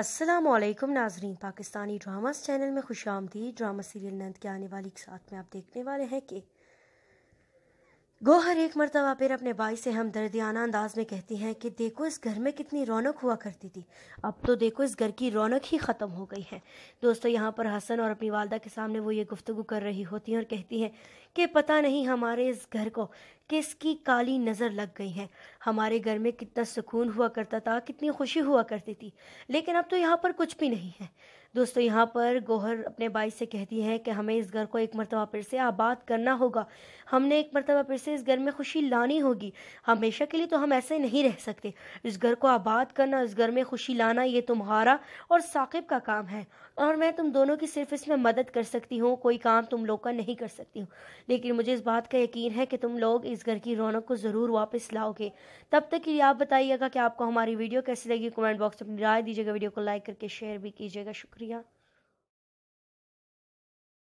असलम नाजरीन Pakistani dramas channel में खुश आमदी ड्रामा सीरियल नंद के आने वाली एक साथ में आप देखने वाले हैं कि गोहर एक मरतबा फिर अपने भाई से हम दर्दियाना अंदाज में कहती हैं कि देखो इस घर में कितनी रौनक हुआ करती थी अब तो देखो इस घर की रौनक ही ख़त्म हो गई है दोस्तों यहाँ पर हसन और अपनी वालदा के सामने वो ये गुफ्तु कर रही होती हैं और कहती हैं कि पता नहीं हमारे इस घर को किसकी काली नज़र लग गई है हमारे घर में कितना सुकून हुआ करता था कितनी खुशी हुआ करती थी लेकिन अब तो यहाँ पर कुछ भी नहीं है दोस्तों यहाँ पर गोहर अपने भाई से कहती है कि हमें इस घर को एक मरतबा फिर से आबाद करना होगा हमने एक मरतबा फिर से इस घर में खुशी लानी होगी हमेशा के लिए तो हम ऐसे नहीं रह सकते इस घर को आबाद करना इस घर में खुशी लाना ये तुम्हारा और साकिब का काम है और मैं तुम दोनों की सिर्फ इसमें मदद कर सकती हूँ कोई काम तुम लोग का नहीं कर सकती हूँ लेकिन मुझे इस बात का यकीन है कि तुम लोग इस घर की रौनक को ज़रूर वापस लाओगे तब तक के लिए आप बताइएगा कि आपको हमारी वीडियो कैसी लगी कमेंट बॉक्स में अपनी राय दीजिएगा वीडियो को लाइक करके शेयर भी कीजिएगा शुक्रिया பிரியா